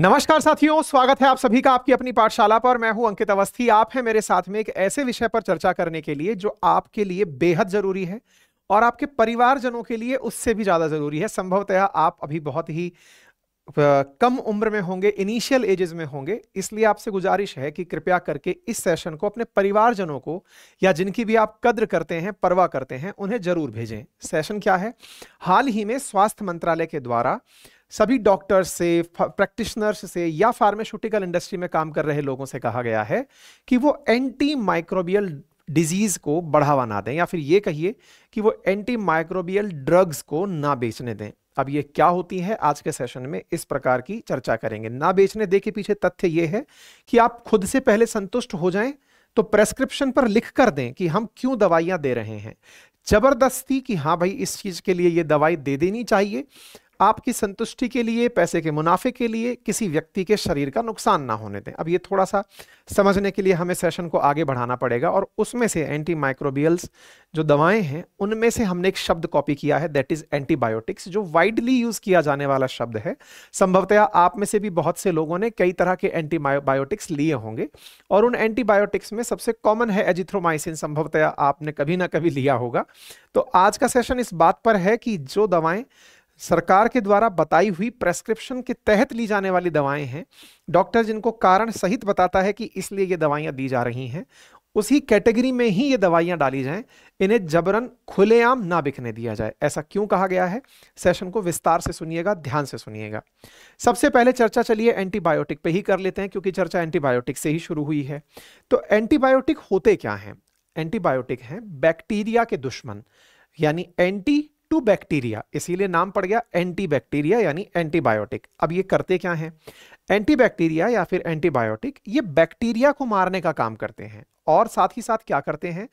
नमस्कार साथियों स्वागत है आप सभी का आपकी अपनी पाठशाला पर मैं हूं अंकित अवस्थी आप हैं मेरे साथ में एक ऐसे विषय पर चर्चा करने के लिए जो आपके लिए बेहद जरूरी है और आपके परिवारजनों के लिए उससे भी ज़्यादा जरूरी है संभवतः आप अभी बहुत ही कम उम्र में होंगे इनिशियल एजेस में होंगे इसलिए आपसे गुजारिश है कि कृपया करके इस सेशन को अपने परिवारजनों को या जिनकी भी आप कद्र करते हैं परवाह करते हैं उन्हें जरूर भेजें सेशन क्या है हाल ही में स्वास्थ्य मंत्रालय के द्वारा सभी डॉक्टर्स से प्रैक्टिशनर्स से या फार्मास्यूटिकल इंडस्ट्री में काम कर रहे लोगों से कहा गया है कि वो एंटी माइक्रोबियल डिजीज को बढ़ावा ना दें या फिर ये कहिए कि वो एंटी माइक्रोबियल ड्रग्स को ना बेचने दें अब ये क्या होती है आज के सेशन में इस प्रकार की चर्चा करेंगे ना बेचने दे के पीछे तथ्य ये है कि आप खुद से पहले संतुष्ट हो जाएं तो प्रेस्क्रिप्शन पर लिख कर दें कि हम क्यों दवाइयां दे रहे हैं जबरदस्ती कि हाँ भाई इस चीज के लिए ये दवाई दे देनी चाहिए आपकी संतुष्टि के लिए पैसे के मुनाफे के लिए किसी व्यक्ति के शरीर का नुकसान ना होने दें अब ये थोड़ा सा समझने के लिए हमें सेशन को आगे बढ़ाना पड़ेगा और उसमें से एंटी माइक्रोबियल्स जो दवाएं हैं उनमें से हमने एक शब्द कॉपी किया है दैट इज़ एंटीबायोटिक्स जो वाइडली यूज़ किया जाने वाला शब्द है संभवतया आप में से भी बहुत से लोगों ने कई तरह के एंटीबायोटिक्स लिए होंगे और उन एंटीबायोटिक्स में सबसे कॉमन है एजिथ्रोमाइसिन संभवतया आपने कभी ना कभी लिया होगा तो आज का सेशन इस बात पर है कि जो दवाएं सरकार के द्वारा बताई हुई प्रेस्क्रिप्शन के तहत ली जाने वाली दवाएं हैं डॉक्टर जिनको कारण सहित बताता है कि इसलिए ये दवाइयां दी जा रही हैं उसी कैटेगरी में ही ये दवाइयां डाली जाएं इन्हें जबरन खुलेआम ना बिकने दिया जाए ऐसा क्यों कहा गया है सेशन को विस्तार से सुनिएगा ध्यान से सुनिएगा सबसे पहले चर्चा चलिए एंटीबायोटिक पे ही कर लेते हैं क्योंकि चर्चा एंटीबायोटिक से ही शुरू हुई है तो एंटीबायोटिक होते क्या हैं एंटीबायोटिक हैं बैक्टीरिया के दुश्मन यानी एंटी टू बैक्टीरिया इसीलिए नाम पड़ गया एंटी बैक्टीरिया यानी एंटीबायोटिक अब ये करते क्या हैं एंटी बैक्टीरिया या फिर एंटीबायोटिक ये बैक्टीरिया को मारने का काम करते हैं और साथ ही साथ क्या करते हैं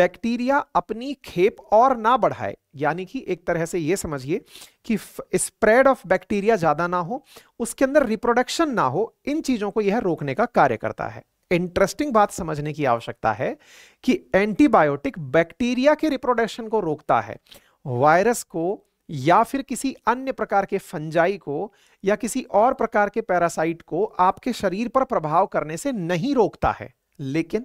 बैक्टीरिया अपनी खेप और ना बढ़ाए यानी कि एक तरह से ये समझिए कि स्प्रेड ऑफ बैक्टीरिया ज़्यादा ना हो उसके अंदर रिप्रोडक्शन ना हो इन चीज़ों को यह रोकने का कार्य करता है इंटरेस्टिंग बात समझने की आवश्यकता है कि एंटीबायोटिक बैक्टीरिया के रिप्रोडक्शन को रोकता है वायरस को या फिर किसी अन्य प्रकार के फंजाई को या किसी और प्रकार के पैरासाइट को आपके शरीर पर प्रभाव करने से नहीं रोकता है लेकिन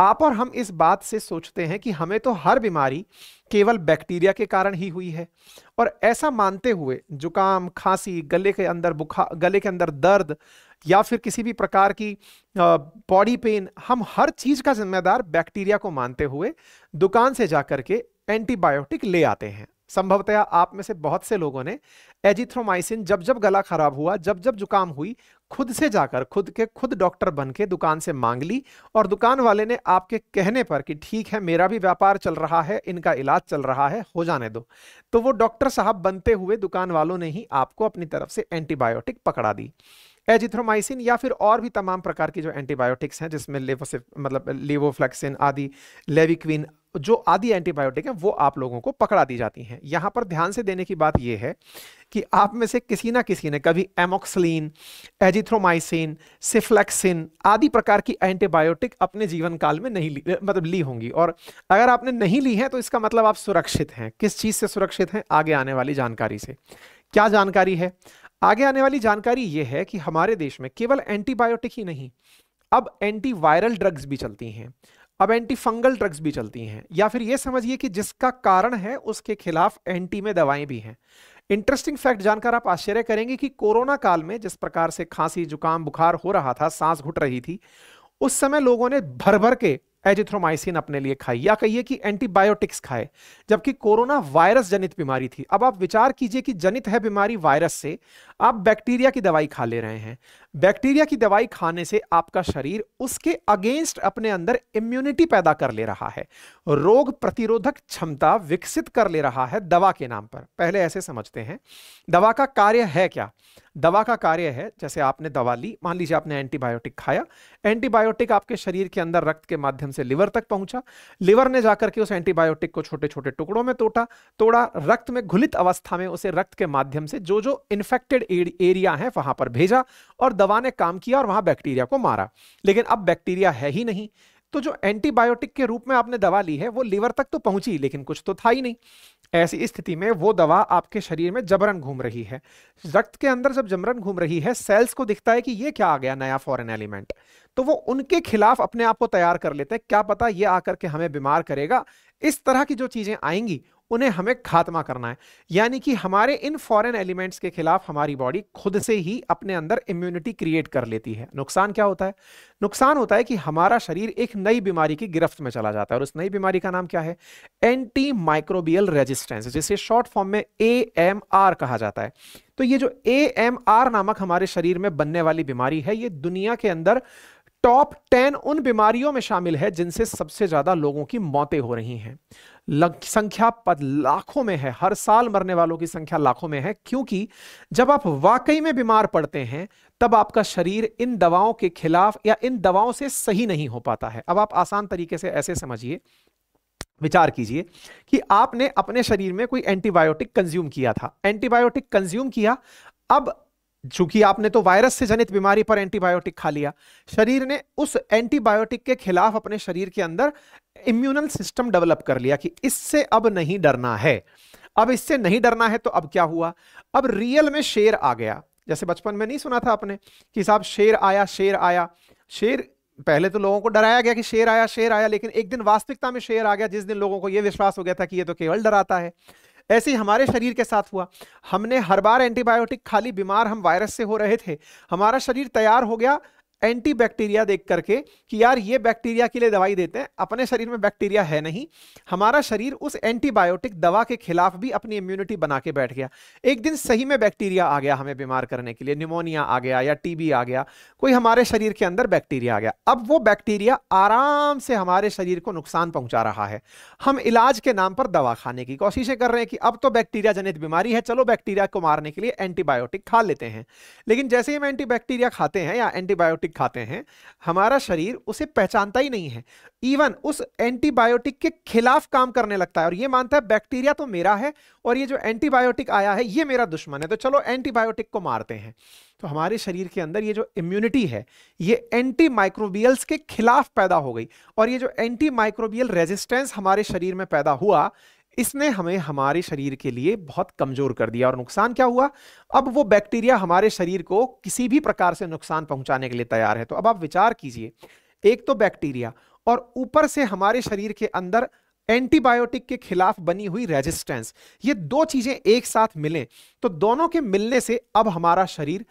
आप और हम इस बात से सोचते हैं कि हमें तो हर बीमारी केवल बैक्टीरिया के कारण ही हुई है और ऐसा मानते हुए जुकाम खांसी गले के अंदर बुखार गले के अंदर दर्द या फिर किसी भी प्रकार की बॉडी पेन हम हर चीज का जिम्मेदार बैक्टीरिया को मानते हुए दुकान से जाकर के एंटीबायोटिक ले आते हैं संभवतया आप में से बहुत से लोगों ने एजिथ्रोमाइसिन जब जब गला खराब हुआ जब जब जुकाम हुई खुद से जाकर खुद के खुद डॉक्टर बन के दुकान से मांग ली और दुकान वाले ने आपके कहने पर कि ठीक है मेरा भी व्यापार चल रहा है इनका इलाज चल रहा है हो जाने दो तो वो डॉक्टर साहब बनते हुए दुकान वालों ने ही आपको अपनी तरफ से एंटीबायोटिक पकड़ा दी एजिथ्रोमाइसिन या फिर और भी तमाम प्रकार की जो एंटीबायोटिक्स हैं जिसमें मतलब लेवोफ्लैक्सिन आदि लेविक्विन जो आदि एंटीबायोटिक हैं वो आप लोगों को पकड़ा दी जाती हैं यहाँ पर ध्यान से देने की बात यह है कि आप में से किसी ना किसी ने कभी एमोक्सलिन एजिथ्रोमाइसिन सिफ्लेक्सिन आदि प्रकार की एंटीबायोटिक अपने जीवन काल में नहीं ली मतलब ली होंगी और अगर आपने नहीं ली है तो इसका मतलब आप सुरक्षित हैं किस चीज़ से सुरक्षित हैं आगे आने वाली जानकारी से क्या जानकारी है आगे आने वाली जानकारी यह है कि हमारे देश में केवल एंटीबायोटिक ही नहीं अब एंटीवायरल ड्रग्स भी चलती हैं अब एंटी फंगल ड्रग्स भी चलती हैं या फिर यह समझिए कि जिसका कारण है उसके खिलाफ एंटी में दवाएं भी हैं इंटरेस्टिंग फैक्ट जानकर आप आश्चर्य करेंगे कि कोरोना काल में जिस प्रकार से खांसी जुकाम बुखार हो रहा था सांस घुट रही थी उस समय लोगों ने भर भर के एजिथ्रोमाइसिन अपने लिए खाई या कहिए कि एंटीबायोटिक्स खाए जबकि कोरोना वायरस जनित बीमारी थी अब आप विचार कीजिए कि जनित है बीमारी वायरस से आप बैक्टीरिया की दवाई खा ले रहे हैं बैक्टीरिया की दवाई खाने से आपका शरीर उसके अगेंस्ट अपने अंदर इम्यूनिटी पैदा कर ले रहा है रोग प्रतिरोधक क्षमता विकसित कर ले रहा है दवा के नाम पर पहले ऐसे समझते हैं दवा का कार्य है क्या दवा का कार्य है जैसे आपने दवा ली मान लीजिए आपने एंटीबायोटिक खाया एंटीबायोटिक आपके शरीर के अंदर रक्त के माध्यम से लिवर तक पहुंचा लिवर ने जाकर के उस एंटीबायोटिक को छोटे छोटे टुकड़ों में तोड़ा तोड़ा रक्त में घुलित अवस्था में उसे रक्त के माध्यम से जो जो इन्फेक्टेड एरिया है वहां पर भेजा और दवा ने काम किया और वहां बैक्टीरिया को मारा लेकिन अब बैक्टीरिया है ही नहीं तो जो एंटीबायोटिक के रूप में आपने दवा ली है वो लीवर तक तो पहुंची लेकिन कुछ तो था ही नहीं ऐसी स्थिति में वो दवा आपके शरीर में जबरन घूम रही है रक्त के अंदर जब जबरन घूम रही है सेल्स को दिखता है कि ये क्या आ गया नया फॉरेन एलिमेंट तो वो उनके खिलाफ अपने आप को तैयार कर लेते हैं क्या पता ये आकर के हमें बीमार करेगा इस तरह की जो चीजें आएंगी उन्हें हमें खात्मा करना है यानी कि हमारे इन फॉरेन एलिमेंट्स के खिलाफ हमारी बॉडी खुद से ही अपने अंदर इम्यूनिटी क्रिएट कर लेती है नुकसान क्या होता है नुकसान होता है कि हमारा शरीर एक नई बीमारी की गिरफ्त में चला जाता है और उस नई बीमारी का नाम क्या है एंटी माइक्रोबियल रेजिस्टेंस जिसे शॉर्ट फॉर्म में ए एम आर कहा जाता है तो ये जो ए एम आर नामक हमारे शरीर में बनने वाली बीमारी है ये दुनिया के अंदर टॉप टेन उन बीमारियों में शामिल है जिनसे सबसे ज्यादा लोगों की मौतें हो रही हैं संख्या पद लाखों में है हर साल मरने वालों की संख्या लाखों में है क्योंकि जब आप वाकई में बीमार पड़ते हैं तब आपका शरीर इन दवाओं के खिलाफ या इन दवाओं से सही नहीं हो पाता है अब आप आसान तरीके से ऐसे समझिए विचार कीजिए कि आपने अपने शरीर में कोई एंटीबायोटिक कंज्यूम किया था एंटीबायोटिक कंज्यूम किया अब चूंकि आपने तो वायरस से जनित बीमारी पर एंटीबायोटिक खा लिया शरीर ने उस एंटीबायोटिक के खिलाफ अपने शरीर के अंदर इम्यूनल सिस्टम डेवलप कर लिया कि इससे अब नहीं डरना है अब इससे नहीं डरना है तो अब क्या हुआ अब रियल में शेर आ गया जैसे बचपन में नहीं सुना था आपने कि साहब शेर आया शेर आया शेर पहले तो लोगों को डराया गया कि शेर आया शेर आया लेकिन एक दिन वास्तविकता में शेर आ गया जिस दिन लोगों को यह विश्वास हो गया था कि यह तो केवल डराता है ऐसे ही हमारे शरीर के साथ हुआ हमने हर बार एंटीबायोटिक खाली बीमार हम वायरस से हो रहे थे हमारा शरीर तैयार हो गया एंटी बैक्टीरिया देख करके कि यार ये बैक्टीरिया के लिए दवाई देते हैं अपने शरीर में बैक्टीरिया है नहीं हमारा शरीर उस एंटीबायोटिक दवा के खिलाफ भी अपनी इम्यूनिटी बना के बैठ गया एक दिन सही में बैक्टीरिया आ गया हमें बीमार करने के लिए निमोनिया आ गया या टीबी आ गया कोई हमारे शरीर के अंदर बैक्टीरिया आ गया अब वो बैक्टीरिया आराम से हमारे शरीर को नुकसान पहुंचा रहा है हम इलाज के नाम पर दवा खाने की कोशिशें कर रहे हैं कि अब तो बैक्टीरिया जनित बीमारी है चलो बैक्टीरिया को मारने के लिए एंटीबायोटिक खा लेते हैं लेकिन जैसे ही हम एंटीबैक्टीरिया खाते हैं या एंटीबायोटिक एंटीबायोटिक खाते हैं हमारा शरीर उसे पहचानता ही नहीं है इवन उस एंटीबायोटिक के खिलाफ काम करने लगता है और ये मानता है बैक्टीरिया तो मेरा है और ये जो एंटीबायोटिक आया है ये मेरा दुश्मन है तो चलो एंटीबायोटिक को मारते हैं तो हमारे शरीर के अंदर ये जो इम्यूनिटी है ये एंटी माइक्रोबियल्स के खिलाफ पैदा हो गई और ये जो एंटी माइक्रोबियल रेजिस्टेंस हमारे शरीर में पैदा हुआ इसने हमें हमारे शरीर के लिए बहुत कमजोर कर दिया और नुकसान क्या हुआ अब वो बैक्टीरिया हमारे शरीर को किसी भी प्रकार से नुकसान पहुंचाने के लिए तैयार है तो अब आप विचार कीजिए एक तो बैक्टीरिया और ऊपर से हमारे शरीर के अंदर एंटीबायोटिक के खिलाफ बनी हुई रेजिस्टेंस ये दो चीजें एक साथ मिलें तो दोनों के मिलने से अब हमारा शरीर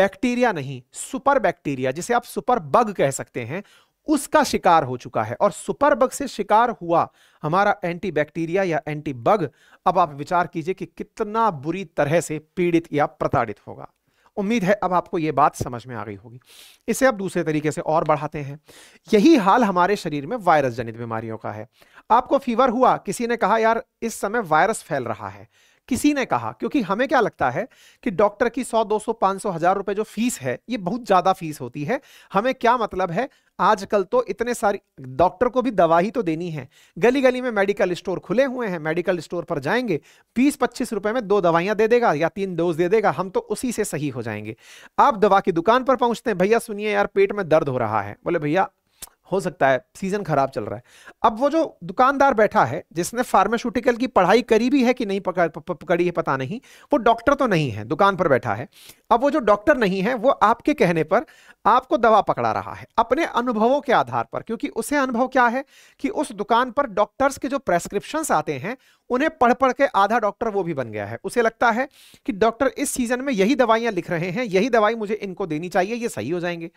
बैक्टीरिया नहीं सुपर बैक्टीरिया जिसे आप सुपर बग कह सकते हैं उसका शिकार हो चुका है और सुपर बग से शिकार हुआ हमारा एंटी बैक्टीरिया या एंटी बग अब आप विचार कीजिए कि कितना बुरी तरह से पीड़ित या प्रताड़ित होगा उम्मीद है अब आपको यह बात समझ में आ गई होगी इसे अब दूसरे तरीके से और बढ़ाते हैं यही हाल हमारे शरीर में वायरस जनित बीमारियों का है आपको फीवर हुआ किसी ने कहा यार इस समय वायरस फैल रहा है किसी ने कहा क्योंकि हमें क्या लगता है कि डॉक्टर की 100 200 500 हजार रुपए जो फीस है ये बहुत ज्यादा फीस होती है हमें क्या मतलब है आजकल तो इतने सारे डॉक्टर को भी दवा ही तो देनी है गली गली में मेडिकल स्टोर खुले हुए हैं मेडिकल स्टोर पर जाएंगे बीस पच्चीस रुपए में दो दवाइयां दे देगा या तीन डोज दे देगा हम तो उसी से सही हो जाएंगे आप दवा की दुकान पर पहुंचते हैं भैया सुनिए यार पेट में दर्द हो रहा है बोले भैया हो सकता है सीजन खराब चल रहा है अब वो जो दुकानदार बैठा है जिसने फार्मास्यूटिकल की पढ़ाई करी भी है कि नहीं पकड़ पकड़ी है पता नहीं वो डॉक्टर तो नहीं है दुकान पर बैठा है अब वो जो डॉक्टर नहीं है वो आपके कहने पर आपको दवा पकड़ा रहा है अपने अनुभवों के आधार पर क्योंकि उसे अनुभव क्या है कि उस दुकान पर डॉक्टर्स के जो प्रेस्क्रिप्शन आते हैं उन्हें पढ़ पढ़ के आधा डॉक्टर वो भी बन गया है उसे लगता है कि डॉक्टर इस सीजन में यही दवाइयां लिख रहे हैं यही दवाई मुझे इनको देनी चाहिए ये सही हो जाएंगे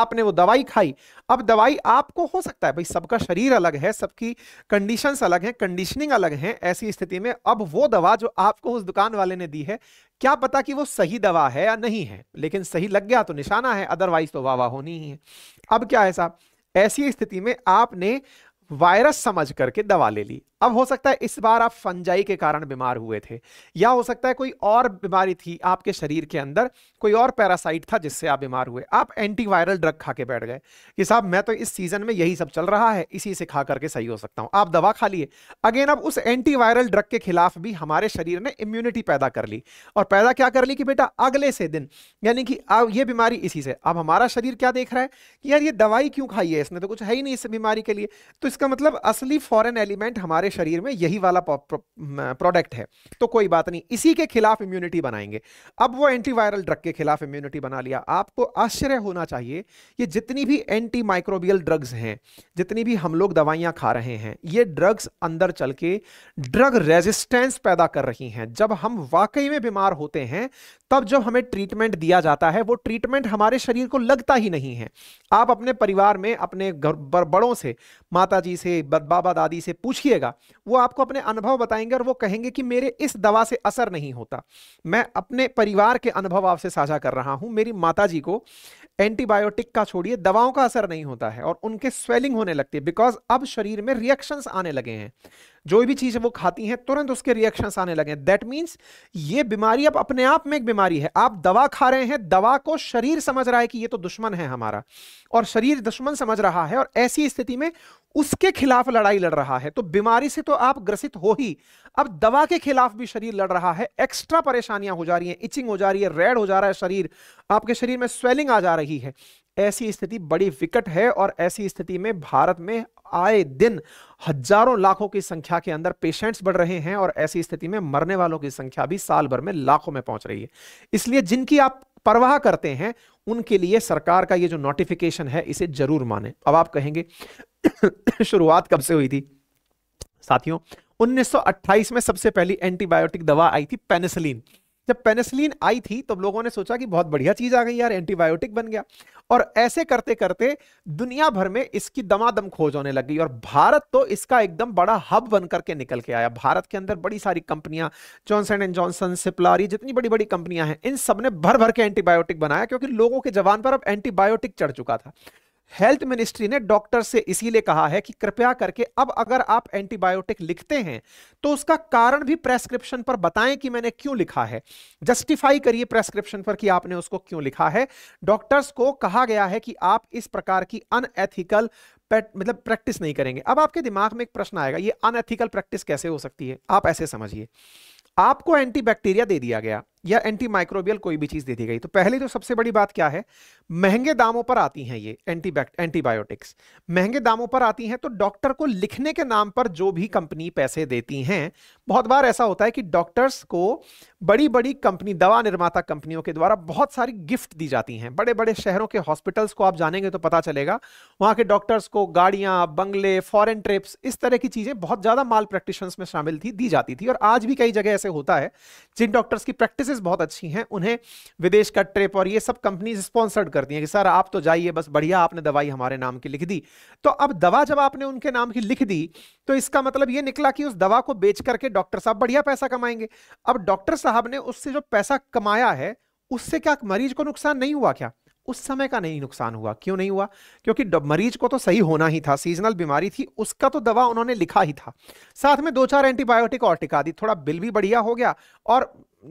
आपने वो दवाई खाई अब दवाई आपको हो सकता है भाई सबका शरीर अलग है सबकी कंडीशन अलग है कंडीशनिंग अलग है ऐसी स्थिति में अब वो दवा जो आपको उस दुकान वाले ने दी है क्या पता कि वो सही दवा है या नहीं है लेकिन सही लग गया तो निशाना है अदरवाइज तो वाह होनी ही है अब क्या है साहब ऐसी स्थिति में आपने वायरस समझ करके दवा ले ली अब हो सकता है इस बार आप फंजाई के कारण बीमार हुए थे या हो सकता है कोई और बीमारी थी आपके शरीर के अंदर कोई और पैरासाइट था जिससे आप बीमार हुए आप एंटीवायरल ड्रग खा के बैठ गए कि साहब मैं तो इस सीजन में यही सब चल रहा है इसी से खा करके सही हो सकता हूं आप दवा खा लिए अगेन अब उस एंटीवायरल ड्रग के खिलाफ भी हमारे शरीर ने इम्यूनिटी पैदा कर ली और पैदा क्या कर ली कि बेटा अगले से दिन यानी कि अब ये बीमारी इसी से अब हमारा शरीर क्या देख रहा है कि यार ये दवाई क्यों खाई है इसने तो कुछ है ही नहीं इस बीमारी के लिए तो इसका मतलब असली फॉरन एलिमेंट हमारे शरीर में यही वाला प्रोडक्ट है तो कोई बात नहीं इसी के खिलाफ इम्यूनिटी बनाएंगे अब वो एंटीवायरल ड्रग के खिलाफ इम्यूनिटी बना लिया आपको आश्चर्य होना चाहिए ये जितनी भी एंटी माइक्रोबियल ड्रग्स हैं जितनी भी हम लोग दवाइयां खा रहे हैं ये ड्रग्स अंदर चल के ड्रग रेजिस्टेंस पैदा कर रही हैं जब हम वाकई में बीमार होते हैं तब जब हमें ट्रीटमेंट दिया जाता है वो ट्रीटमेंट हमारे शरीर को लगता ही नहीं है आप अपने परिवार में अपने घर बड़ों से माता जी से बाबा दादी से पूछिएगा वो आपको अपने अनुभव बताएंगे और वो कहेंगे कि मेरे इस दवा से असर नहीं होता मैं अपने परिवार के अनुभव आपसे साझा कर रहा हूं मेरी माता जी को एंटीबायोटिक का छोड़िए दवाओं का असर नहीं होता है और उनके स्वेलिंग होने लगती है बिकॉज अब शरीर में रिएक्शंस आने लगे हैं जो भी चीज़ वो खाती हैं तुरंत उसके रिएक्शंस आने लगे दैट मीन्स ये बीमारी अब अपने आप में एक बीमारी है आप दवा खा रहे हैं दवा को शरीर समझ रहा है कि ये तो दुश्मन है हमारा और शरीर दुश्मन समझ रहा है और ऐसी स्थिति में उसके खिलाफ लड़ाई लड़ रहा है तो बीमारी से तो आप ग्रसित हो ही अब दवा के खिलाफ भी शरीर लड़ रहा है एक्स्ट्रा परेशानियां हो जा रही हैं इचिंग हो जा रही है रेड हो जा रहा है शरीर आपके शरीर में स्वेलिंग आ जा रही है ऐसी स्थिति बड़ी विकट है और ऐसी स्थिति में भारत में आए दिन हजारों लाखों की संख्या के अंदर पेशेंट्स बढ़ रहे हैं और ऐसी स्थिति में मरने वालों की संख्या भी साल भर में लाखों में पहुंच रही है इसलिए जिनकी आप परवाह करते हैं उनके लिए सरकार का ये जो नोटिफिकेशन है इसे जरूर माने अब आप कहेंगे शुरुआत कब से हुई थी साथियों 1928 में सबसे पहली एंटीबायोटिक दवा आई थी पेनिसिलिन जब पेनिसिलिन आई थी तब तो लोगों ने सोचा कि बहुत बढ़िया चीज आ गई यार एंटीबायोटिक बन गया और ऐसे करते करते दुनिया भर में इसकी दमादम खोज होने लगी और भारत तो इसका एकदम बड़ा हब बन करके निकल के आया भारत के अंदर बड़ी सारी कंपनियां जॉनसन एंड जॉनसन सिप्लारी जितनी बड़ी बड़ी कंपनियां हैं इन सब ने भर भर के एंटीबायोटिक बनाया क्योंकि लोगों के जवान पर अब एंटीबायोटिक चढ़ चुका था हेल्थ मिनिस्ट्री ने डॉक्टर से इसीलिए कहा है कि कृपया करके अब अगर आप एंटीबायोटिक लिखते हैं तो उसका कारण भी प्रेस्क्रिप्शन पर बताएं कि मैंने क्यों लिखा है जस्टिफाई करिए प्रेस्क्रिप्शन पर कि आपने उसको क्यों लिखा है डॉक्टर्स को कहा गया है कि आप इस प्रकार की अनएथिकल मतलब प्रैक्टिस नहीं करेंगे अब आपके दिमाग में एक प्रश्न आएगा ये अनएथिकल प्रैक्टिस कैसे हो सकती है आप ऐसे समझिए आपको एंटीबैक्टीरिया दे दिया गया या एंटी माइक्रोबियल कोई भी चीज़ दे दी गई तो पहली तो सबसे बड़ी बात क्या है महंगे दामों पर आती हैं ये एंटी एंटीबायोटिक्स महंगे दामों पर आती हैं तो डॉक्टर को लिखने के नाम पर जो भी कंपनी पैसे देती हैं बहुत बार ऐसा होता है कि डॉक्टर्स को बड़ी बड़ी कंपनी दवा निर्माता कंपनियों के द्वारा बहुत सारी गिफ्ट दी जाती हैं बड़े बड़े शहरों के हॉस्पिटल्स को आप जानेंगे तो पता चलेगा वहां के डॉक्टर्स को गाड़ियां बंगले फॉरन ट्रिप्स इस तरह की चीज़ें बहुत ज़्यादा माल प्रैक्टिशंस में शामिल थी दी जाती थी और आज भी कई जगह ऐसे होता है जिन डॉक्टर्स की प्रैक्टिस सर्विसेज बहुत अच्छी हैं उन्हें विदेश का ट्रिप और ये सब कंपनीज स्पॉन्सर्ड करती हैं कि सर आप तो जाइए बस बढ़िया आपने दवाई हमारे नाम की लिख दी तो अब दवा जब आपने उनके नाम की लिख दी तो इसका मतलब ये निकला कि उस दवा को बेच करके डॉक्टर साहब बढ़िया पैसा कमाएंगे अब डॉक्टर साहब ने उससे जो पैसा कमाया है उससे क्या मरीज को नुकसान नहीं हुआ क्या उस समय का नहीं नुकसान हुआ क्यों नहीं हुआ क्योंकि मरीज को तो सही होना ही था सीजनल बीमारी थी उसका तो दवा उन्होंने लिखा ही था साथ में दो चार एंटीबायोटिक और टिका दी थोड़ा बिल भी बढ़िया हो गया और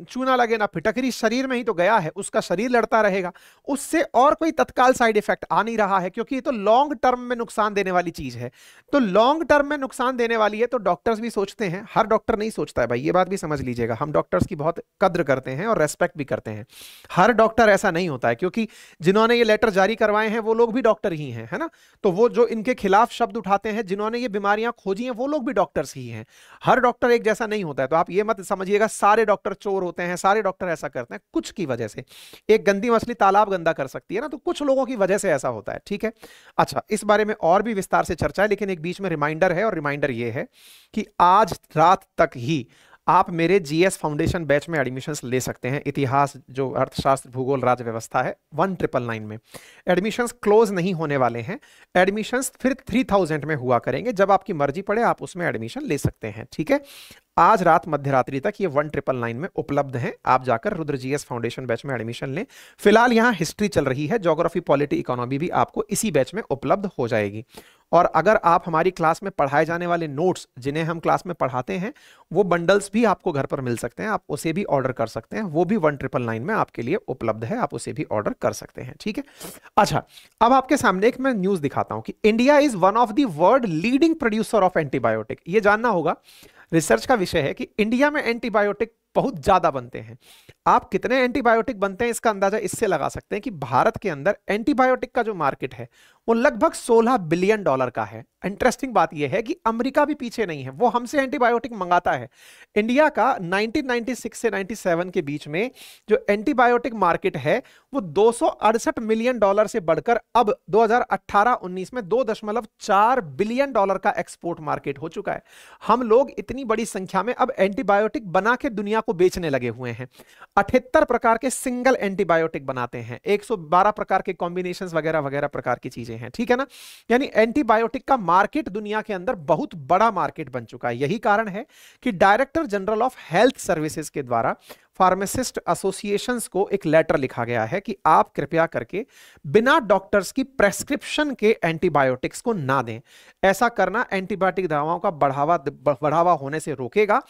चूना लगे ना फिटकरी शरीर में ही तो गया है उसका शरीर लड़ता रहेगा उससे और कोई तत्काल साइड इफेक्ट आ नहीं रहा है क्योंकि ये तो लॉन्ग टर्म में नुकसान देने वाली चीज है तो लॉन्ग टर्म में नुकसान देने वाली है तो डॉक्टर्स भी सोचते हैं हर डॉक्टर नहीं सोचता है भाई ये बात भी समझ लीजिएगा हम डॉक्टर्स की बहुत कद्र करते हैं और रेस्पेक्ट भी करते हैं हर डॉक्टर ऐसा नहीं होता है क्योंकि जिन्होंने ये लेटर जारी करवाए हैं वो लोग भी डॉक्टर ही हैं है ना तो वो जो इनके खिलाफ शब्द उठाते हैं जिन्होंने ये बीमारियां खोजी हैं वो लोग भी डॉक्टर्स ही हैं हर डॉक्टर एक जैसा नहीं होता है तो आप ये मत समझिएगा सारे डॉक्टर चोर कमज़ोर होते हैं सारे डॉक्टर ऐसा करते हैं कुछ की वजह से एक गंदी मछली तालाब गंदा कर सकती है ना तो कुछ लोगों की वजह से ऐसा होता है ठीक है अच्छा इस बारे में और भी विस्तार से चर्चा है लेकिन एक बीच में रिमाइंडर है और रिमाइंडर ये है कि आज रात तक ही आप मेरे जीएस फाउंडेशन बैच में एडमिशन ले सकते हैं इतिहास जो अर्थशास्त्र भूगोल राज्य व्यवस्था है वन ट्रिपल नाइन में एडमिशन क्लोज नहीं होने वाले हैं एडमिशन फिर थ्री थाउजेंड में हुआ करेंगे जब आपकी मर्जी पड़े आप उसमें एडमिशन ले सकते हैं ठीक है आज रात मध्यरात्रि तक ये वन ट्रिपल नाइन में उपलब्ध हैं आप जाकर रुद्र जीएस फाउंडेशन बैच में एडमिशन लें फिलहाल यहाँ हिस्ट्री चल रही है जोग्राफी पॉलिटी इकोनॉमी भी आपको इसी बैच में उपलब्ध हो जाएगी और अगर आप हमारी क्लास में पढ़ाए जाने वाले नोट्स जिन्हें हम क्लास में पढ़ाते हैं वो बंडल्स भी आपको घर पर मिल सकते हैं आप उसे भी ऑर्डर कर सकते हैं वो भी वन ट्रिपल नाइन में आपके लिए उपलब्ध है आप उसे भी ऑर्डर कर सकते हैं ठीक है अच्छा अब आपके सामने एक मैं न्यूज दिखाता हूं कि India is one of the world leading producer of antibiotic ये जानना होगा रिसर्च का विषय है कि इंडिया में एंटीबायोटिक बहुत ज्यादा बनते हैं आप कितने एंटीबायोटिक बनते हैं इसका अंदाजा इससे लगा सकते हैं कि भारत के अंदर एंटीबायोटिक का जो मार्केट है वो लगभग 16 बिलियन डॉलर का है इंटरेस्टिंग बात यह है कि अमेरिका भी पीछे नहीं है वो हमसे एंटीबायोटिक मंगाता है इंडिया का 1996 से 97 के बीच में जो एंटीबायोटिक मार्केट है वो दो मिलियन डॉलर से बढ़कर अब 2018-19 में दो बिलियन डॉलर का एक्सपोर्ट मार्केट हो चुका है हम लोग इतनी बड़ी संख्या में अब एंटीबायोटिक बना के दुनिया को बेचने लगे हुए हैं अठहत्तर प्रकार के सिंगल एंटीबायोटिक बनाते हैं 112 प्रकार के कॉम्बिनेशन वगैरह वगैरह प्रकार की चीजें हैं ठीक है ना यानी एंटीबायोटिक का मार्केट दुनिया के अंदर बहुत बड़ा मार्केट बन चुका है यही कारण है कि director general of health services के द्वारा फार्मासिस्ट एसोसिएशन को एक लेटर लिखा गया है कि आप कृपया करके बिना डॉक्टर्स की प्रेस्क्रिप्शन के एंटीबायोटिक्स को ना दें ऐसा करना एंटीबायोटिक दवाओं का बढ़ावा बढ़ावा होने से रोकेगा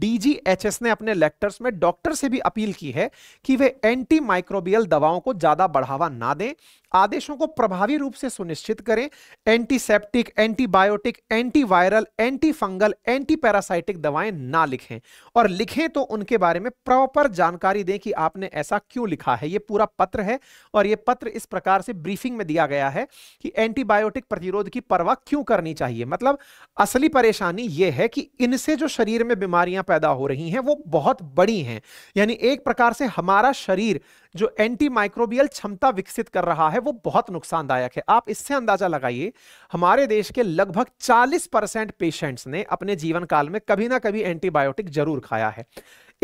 डीजीएचएस ने अपने लेटर्स में डॉक्टर से भी अपील की है कि वे एंटी माइक्रोबियल दवाओं को ज़्यादा बढ़ावा ना दें आदेशों को प्रभावी रूप से सुनिश्चित करें antiseptic antibiotic antiviral anti fungal anti parasitic दवाएं ना लिखें और लिखें तो उनके बारे में प्रॉपर जानकारी दें कि आपने ऐसा क्यों लिखा है यह पूरा पत्र है और यह पत्र इस प्रकार से ब्रीफिंग में दिया गया है कि एंटीबायोटिक प्रतिरोध की परवाह क्यों करनी चाहिए मतलब असली परेशानी यह है कि इनसे जो शरीर में बीमारियां पैदा हो रही हैं वो बहुत बड़ी हैं यानी एक प्रकार से हमारा शरीर जो एंटी माइक्रोबियल क्षमता विकसित कर रहा है वो बहुत नुकसानदायक है आप इससे अंदाजा लगाइए हमारे देश के लगभग 40 परसेंट पेशेंट्स ने अपने जीवन काल में कभी ना कभी एंटीबायोटिक जरूर खाया है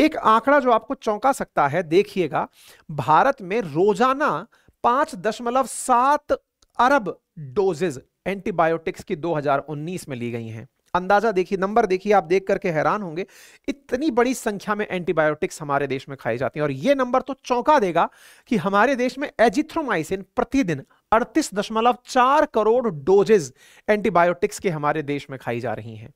एक आंकड़ा जो आपको चौंका सकता है देखिएगा भारत में रोजाना पांच दशमलव सात अरब डोजेज एंटीबायोटिक्स की 2019 में ली गई हैं अंदाजा देखिए नंबर देखिए आप देख करके हैरान होंगे इतनी बड़ी संख्या में एंटीबायोटिक्स हमारे देश में खाई जाती हैं और ये नंबर तो चौंका देगा कि हमारे देश में एजिथ्रोमाइसिन प्रतिदिन 38.4 करोड़ डोजेज एंटीबायोटिक्स के हमारे देश में खाई जा रही हैं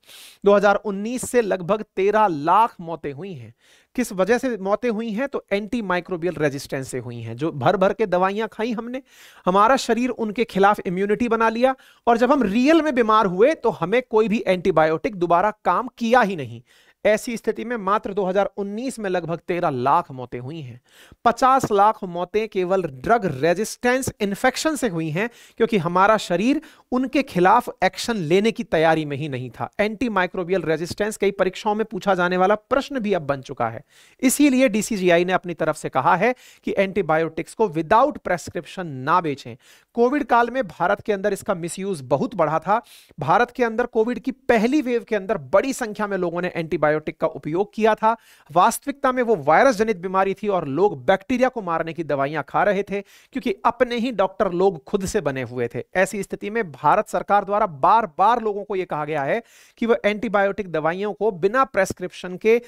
2019 से लगभग 13 लाख मौतें हुई हैं किस वजह से मौतें हुई हैं तो एंटी माइक्रोबियल रेजिस्टेंस से हुई हैं जो भर भर के दवाइयां खाई हमने हमारा शरीर उनके खिलाफ इम्यूनिटी बना लिया और जब हम रियल में बीमार हुए तो हमें कोई भी एंटीबायोटिक दोबारा काम किया ही नहीं ऐसी स्थिति में मात्र 2019 में लगभग 13 लाख मौतें हुई हैं 50 लाख मौतें केवल ड्रग रेजिस्टेंस इन्फेक्शन से हुई हैं क्योंकि हमारा शरीर उनके खिलाफ एक्शन लेने की तैयारी में ही नहीं था एंटी माइक्रोबियल रेजिस्टेंस कई परीक्षाओं में पूछा जाने वाला प्रश्न भी अब बन चुका है इसीलिए डीसीजीआई ने अपनी तरफ से कहा है कि एंटीबायोटिक्स को विदाउट प्रेस्क्रिप्शन ना बेचें कोविड काल में भारत के अंदर इसका मिसयूज बहुत बढ़ा था भारत के अंदर कोविड की पहली वेव के अंदर बड़ी संख्या में लोगों ने एंटीबायो एंटीबायोटिक का उपयोग किया था वास्तविकता में वो वायरस जनित बीमारी थी और लोग बैक्टीरिया को मारने की दवाइयां खा रहे थे क्योंकि अपने ही डॉक्टर लोग खुद से बने हुए थे ऐसी स्थिति में भारत सरकार द्वारा बार बार लोगों को यह कहा गया है कि वह एंटीबायोटिक दवाइयों को बिना प्रेस्क्रिप्शन के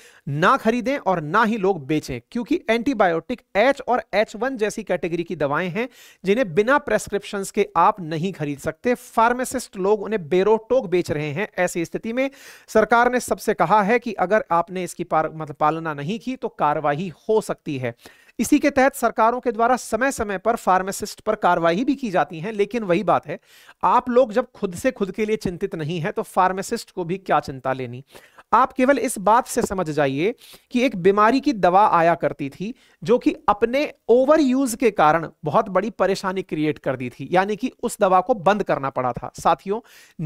ना खरीदें और ना ही लोग बेचें क्योंकि एंटीबायोटिक एच और एच जैसी कैटेगरी की दवाएं हैं जिन्हें बिना प्रेस्क्रिप्शन के आप नहीं खरीद सकते फार्मासिस्ट लोग उन्हें बेरोटोक बेच रहे हैं ऐसी स्थिति में सरकार ने सबसे कहा है कि कि अगर आपने इसकी मतलब पालना नहीं की तो कार्रवाई हो सकती है इसी के तहत सरकारों के द्वारा समय समय पर फार्मासिस्ट पर कार्रवाई भी की जाती है लेकिन वही बात है आप लोग जब खुद से खुद के लिए चिंतित नहीं है तो फार्मासिस्ट को भी क्या चिंता लेनी आप केवल इस बात से समझ जाइए कि एक बीमारी की दवा आया करती थी जो कि अपने ओवर यूज के कारण बहुत बड़ी परेशानी क्रिएट कर दी थी यानी कि उस दवा को बंद करना पड़ा था साथियों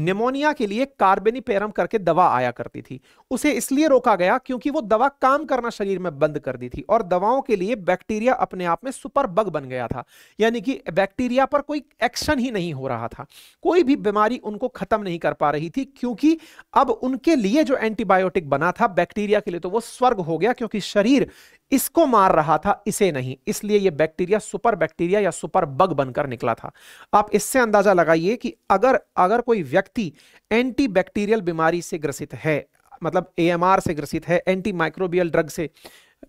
निमोनिया के लिए कार्बेनिपेरम करके दवा आया करती थी उसे इसलिए रोका गया क्योंकि वो दवा काम करना शरीर में बंद कर दी थी और दवाओं के लिए बैक्टीरिया अपने आप में सुपर बग बन गया था यानी कि बैक्टीरिया पर कोई एक्शन ही नहीं हो रहा था कोई भी बीमारी उनको खत्म नहीं कर पा रही थी क्योंकि अब उनके लिए जो एंटीबायोटिक एंटीबायोटिक बना था बैक्टीरिया के लिए तो वो स्वर्ग हो गया क्योंकि शरीर इसको मार रहा था इसे नहीं इसलिए ये बैक्टीरिया सुपर बैक्टीरिया या सुपर बग बनकर निकला था आप इससे अंदाजा लगाइए कि अगर अगर कोई व्यक्ति एंटी बैक्टीरियल बीमारी से ग्रसित है मतलब ए से ग्रसित है एंटी माइक्रोबियल ड्रग से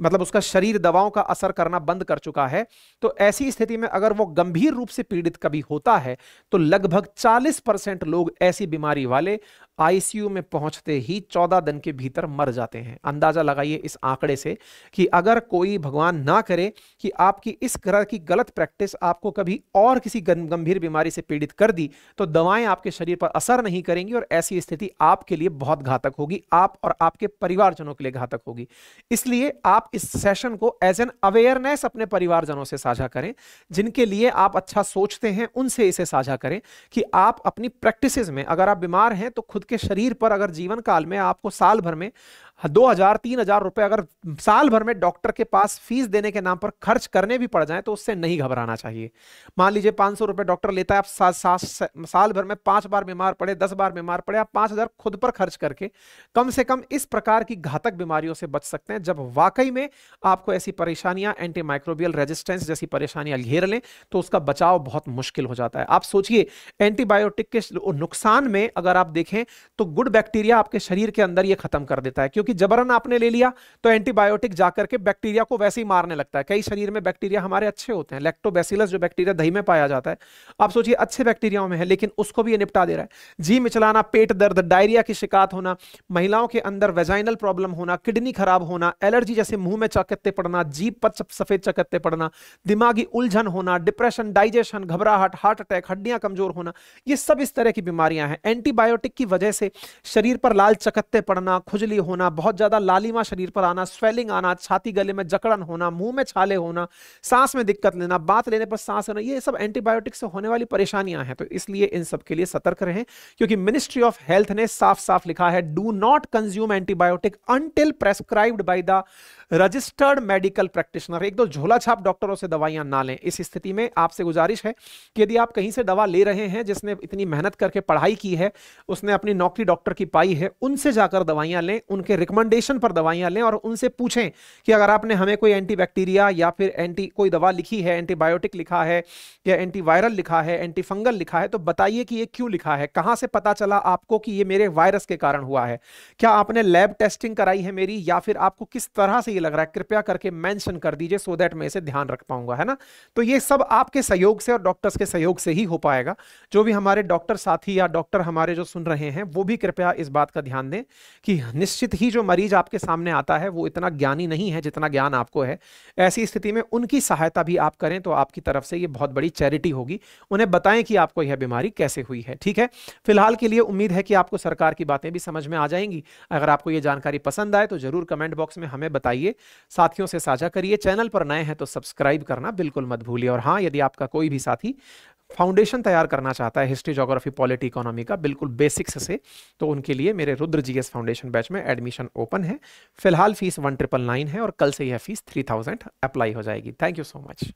मतलब उसका शरीर दवाओं का असर करना बंद कर चुका है तो ऐसी स्थिति में अगर वो गंभीर रूप से पीड़ित कभी होता है तो लगभग 40 परसेंट लोग ऐसी बीमारी वाले आईसीयू में पहुंचते ही चौदह दिन के भीतर मर जाते हैं अंदाजा लगाइए इस आंकड़े से कि अगर कोई भगवान ना करे कि आपकी इस तरह की गलत प्रैक्टिस आपको कभी और किसी गंभीर बीमारी से पीड़ित कर दी तो दवाएं आपके शरीर पर असर नहीं करेंगी और ऐसी स्थिति आपके लिए बहुत घातक होगी आप और आपके परिवारजनों के लिए घातक होगी इसलिए आप इस सेशन को एज एन अवेयरनेस अपने परिवारजनों से साझा करें जिनके लिए आप अच्छा सोचते हैं उनसे इसे साझा करें कि आप अपनी प्रैक्टिस में अगर आप बीमार हैं तो खुद के शरीर पर अगर जीवन काल में आपको साल भर में हाँ, दो हजार तीन हजार रुपए अगर साल भर में डॉक्टर के पास फीस देने के नाम पर खर्च करने भी पड़ जाए तो उससे नहीं घबराना चाहिए मान लीजिए पांच सौ रुपए डॉक्टर लेता है आप सा, सा, सा, साल भर में पांच बार बीमार पड़े दस बार बीमार पड़े आप पांच हजार खुद पर खर्च करके कम से कम इस प्रकार की घातक बीमारियों से बच सकते हैं जब वाकई में आपको ऐसी परेशानियां एंटी माइक्रोबियल रेजिस्टेंस जैसी परेशानियां घेर लें तो उसका बचाव बहुत मुश्किल हो जाता है आप सोचिए एंटीबायोटिक के नुकसान में अगर आप देखें तो गुड बैक्टीरिया आपके शरीर के अंदर यह खत्म कर देता है क्योंकि क्योंकि जबरन आपने ले लिया तो एंटीबायोटिक जाकर के बैक्टीरिया को वैसे ही मारने लगता है कई शरीर में बैक्टीरिया हमारे अच्छे होते हैं लेक्टोबैसिलस जो बैक्टीरिया दही में पाया जाता है आप सोचिए अच्छे बैक्टीरियाओं में है लेकिन उसको भी ये निपटा दे रहा है जी मिचलाना पेट दर्द डायरिया की शिकायत होना महिलाओं के अंदर वेजाइनल प्रॉब्लम होना किडनी खराब होना एलर्जी जैसे मुंह में चकत्ते पड़ना जीप पर सफेद चकत्ते पड़ना दिमागी उलझन होना डिप्रेशन डाइजेशन घबराहट हार्ट अटैक हड्डियां कमजोर होना ये सब इस तरह की बीमारियां हैं एंटीबायोटिक की वजह से शरीर पर लाल चकत्ते पड़ना खुजली होना बहुत ज्यादा लालिमा शरीर पर आना स्वेलिंग आना छाती गले में जकड़न होना मुंह में छाले होना सांस में दिक्कत लेना बात लेने पर सांस लेना ये सब एंटीबायोटिक से होने वाली परेशानियां हैं तो इसलिए इन सब के लिए सतर्क रहें क्योंकि मिनिस्ट्री ऑफ हेल्थ ने साफ साफ लिखा है do not consume antibiotic until prescribed by the registered medical practitioner एक दो झोला छाप डॉक्टरों से दवाइयां ना लें इस स्थिति में आपसे गुजारिश है कि यदि आप कहीं से दवा ले रहे हैं जिसने इतनी मेहनत करके पढ़ाई की है उसने अपनी नौकरी डॉक्टर की पाई है उनसे जाकर दवाइयां लें उनके रिकमेंडेशन पर दवाइयां लें और उनसे पूछें कि अगर आपने हमें कोई एंटीबैक्टीरिया या फिर एंटी कोई दवा लिखी है एंटीबायोटिक लिखा है या एंटीवायरल लिखा है एंटीफंगल लिखा है तो बताइए कि ये क्यों लिखा है कहाँ से पता चला आपको कि ये मेरे वायरस के कारण हुआ है क्या आपने लैब टेस्टिंग कराई है मेरी या फिर आपको किस तरह से ये लग रहा है कृपया करके मैंशन कर दीजिए सो दैट मैं इसे ध्यान रख पाऊंगा है ना तो ये सब आपके सहयोग से और डॉक्टर्स के सहयोग से ही हो पाएगा जो भी हमारे डॉक्टर साथी या डॉक्टर हमारे जो सुन रहे हैं वो भी कृपया इस बात का ध्यान दें कि निश्चित ही जो मरीज आपके सामने आता है वो इतना ज्ञानी नहीं है जितना ज्ञान आपको है ऐसी स्थिति में उनकी सहायता भी आप करें तो आपकी तरफ से ये बहुत बड़ी चैरिटी होगी उन्हें बताएं कि आपको यह बीमारी कैसे हुई है ठीक है फिलहाल के लिए उम्मीद है कि आपको सरकार की बातें भी समझ में आ जाएंगी अगर आपको ये जानकारी पसंद आए तो जरूर कमेंट बॉक्स में हमें बताइए साथियों से साझा करिए चैनल पर नए हैं तो सब्सक्राइब करना बिल्कुल मत भूलिए और हाँ यदि आपका कोई भी साथी फाउंडेशन तैयार करना चाहता है हिस्ट्री जोग्राफी पॉलिटी इकोनॉमी का बिल्कुल बेसिक्स से तो उनके लिए मेरे रुद्र जीएस फाउंडेशन बैच में एडमिशन ओपन है फिलहाल फीस वन ट्रिपल नाइन है और कल से यह फीस थ्री थाउजेंड अप्लाई हो जाएगी थैंक यू सो मच